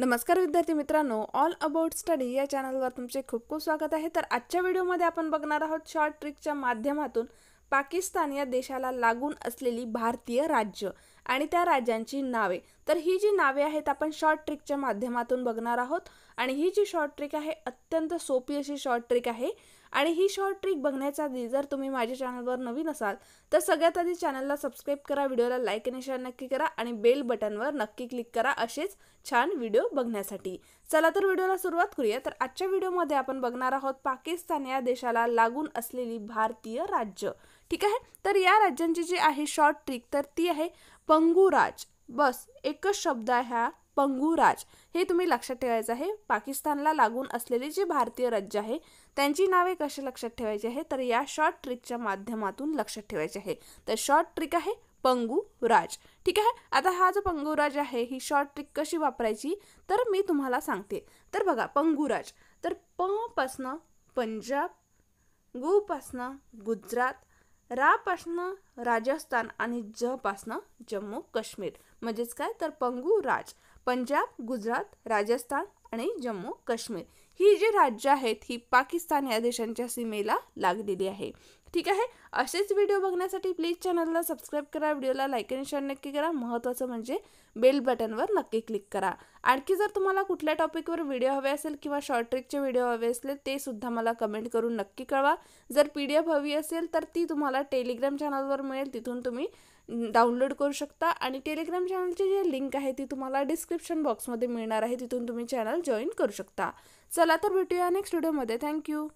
नमस्कार विद्यार्थी मित्रांनो ऑल अबाउट स्टडी या चॅनलवर तुमचे खूप खूप स्वागत आहे तर आजच्या व्हिडिओमध्ये आपण बघणार आहोत शॉर्ट ट्रिकच्या माध्यमातून पाकिस्तान या देशाला लागून असलेली भारतीय राज्य आणि त्या राज्यांची नावे तर ही जी नावे आहेत आपण शॉर्ट ट्रिकच्या माध्यमातून बघणार आहोत आणि ही जी शॉर्ट ट्रिक आहे अत्यंत सोपी अशी शॉर्ट ट्रिक आहे आणि ही शॉर्ट ट्रिक बघण्याच्या आधी जर तुम्ही माझ्या चॅनलवर नवीन असाल तर सगळ्यात आधी चॅनलला सबस्क्राईब करा व्हिडिओला लाईक आणि शेअर नक्की करा आणि बेल बटनवर नक्की क्लिक करा असेच छान व्हिडिओ बघण्यासाठी चला तर व्हिडिओला सुरुवात करूया तर आजच्या व्हिडिओमध्ये आपण बघणार आहोत पाकिस्तान या देशाला लागून असलेली भारतीय राज्य ठीक आहे तर या राज्यांची जी आहे शॉर्ट ट्रिक तर ती आहे पंगुराज बस एकच शब्द हा पंगुराज हे तुम्ही लक्षात ठेवायचं आहे पाकिस्तानला लागून असलेले जे भारतीय राज्य आहे त्यांची नावे कसे लक्षात ठेवायची आहे तर या शॉर्ट ट्रिकच्या माध्यमातून लक्षात ठेवायचे आहे तर शॉर्ट ट्रिक आहे पंगू राज ठीक आहे आता हा जो पंगुराज आहे ही शॉर्ट ट्रिक कशी वापरायची तर मी तुम्हाला सांगते तर बघा पंगुराज तर प पासनं पंजाब गुपासनं गुजरात रापासनं राजस्थान आणि ज जम्मू काश्मीर म्हणजेच काय तर पंगू राज पंजाब गुजरात राजस्थान आणि जम्मू काश्मीर ही जी राज्य आहेत ही पाकिस्तान या देशांच्या सीमेला लागलेली आहे ठीक आहे असेच व्हिडिओ बघण्यासाठी प्लीज चॅनलला सबस्क्राईब करा व्हिडिओला लाईक आणि शेअर नक्की करा महत्त्वाचं म्हणजे बेल बटनवर नक्की क्लिक करा आणखी जर तुम्हाला कुठल्या टॉपिकवर व्हिडिओ हवे असेल किंवा शॉर्ट ट्रिकचे व्हिडिओ हवे असले ते सुद्धा मला कमेंट करून नक्की कळवा जर पी डी एफ हवी असेल तर ती तुम्हाला टेलिग्राम चॅनलवर मिळेल तिथून तुम्ही डाउनलोड करू शकता आणि टेलिग्राम चॅनलची जी लिंक आहे ती तुम्हाला डिस्क्रिप्शन बॉक्समध्ये मिळणार आहे तिथून तुम्ही चॅनल जॉईन करू शकता चला तर भेटूया नेक्स्ट व्हिडिओमध्ये थँक्यू